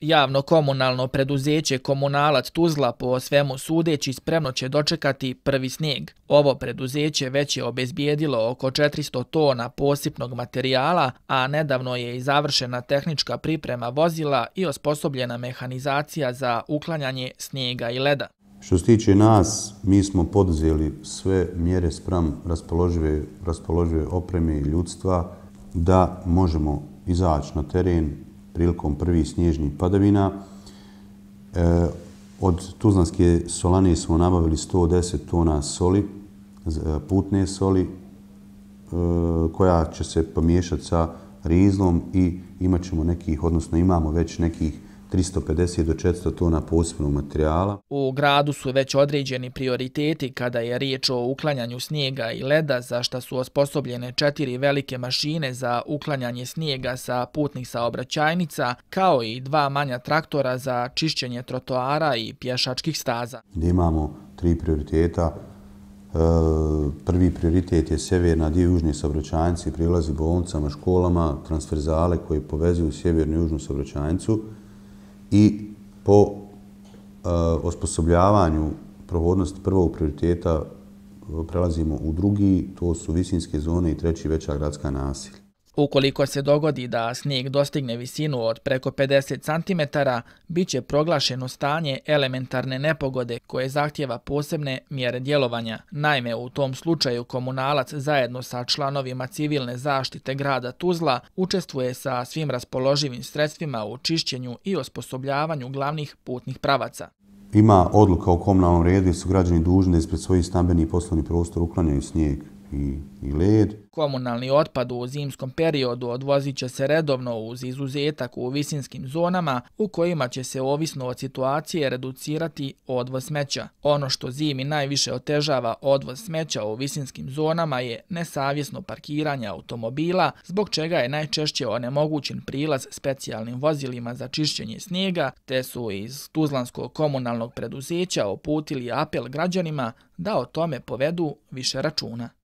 Javno komunalno preduzeće Komunalac Tuzla po svemu sudeći spremno će dočekati prvi snijeg. Ovo preduzeće već je obezbijedilo oko 400 tona posipnog materijala, a nedavno je i završena tehnička priprema vozila i osposobljena mehanizacija za uklanjanje snijega i leda. Što se tiče nas, mi smo poduzeli sve mjere sprem raspoložive, raspoložive opreme i ljudstva da možemo izaći na teren prilikom prvih snježnih padavina. E, od Tuzlanske solane smo nabavili 110 tona soli, e, putne soli, e, koja će se pomiješati sa rizlom i imat ćemo nekih, odnosno imamo već nekih 350 do 400 tona posebnog materijala. U gradu su već određeni prioriteti kada je riječ o uklanjanju snijega i leda za što su osposobljene četiri velike mašine za uklanjanje snijega sa putnih saobraćajnica kao i dva manja traktora za čišćenje trotoara i pješačkih staza. Imamo tri prioriteta. E, prvi prioritet je sjeverna dio južnih saobraćajnici, prilazi bolnicama, školama, transferzale koje povezuju sjevernu i južnu saobraćajnicu i po eh, osposobljavanju provodnosti prvog prioriteta eh, prelazimo u drugi, to su visinske zone i treći veća gradska nasilja. Ukoliko se dogodi da snijeg dostigne visinu od preko 50 cm, bit će proglašeno stanje elementarne nepogode koje zahtjeva posebne mjere djelovanja. Naime, u tom slučaju komunalac zajedno sa članovima civilne zaštite grada Tuzla učestvuje sa svim raspoloživim sredstvima u čišćenju i osposobljavanju glavnih putnih pravaca. Ima odluka o komunalnom redu gdje su građani dužni da ispred svojih stambenih poslovnih prostora uklanjaju snijeg i, led. Komunalni otpad u zimskom periodu odvozit će se redovno uz izuzetak u visinskim zonama u kojima će se ovisno od situacije reducirati odvoz smeća. Ono što zimi najviše otežava odvoz smeća u visinskim zonama je nesavjesno parkiranje automobila, zbog čega je najčešće onemogućen prilaz specijalnim vozilima za čišćenje snijega, te su iz Tuzlanskog komunalnog preduzeća uputili apel građanima da o tome povedu više računa.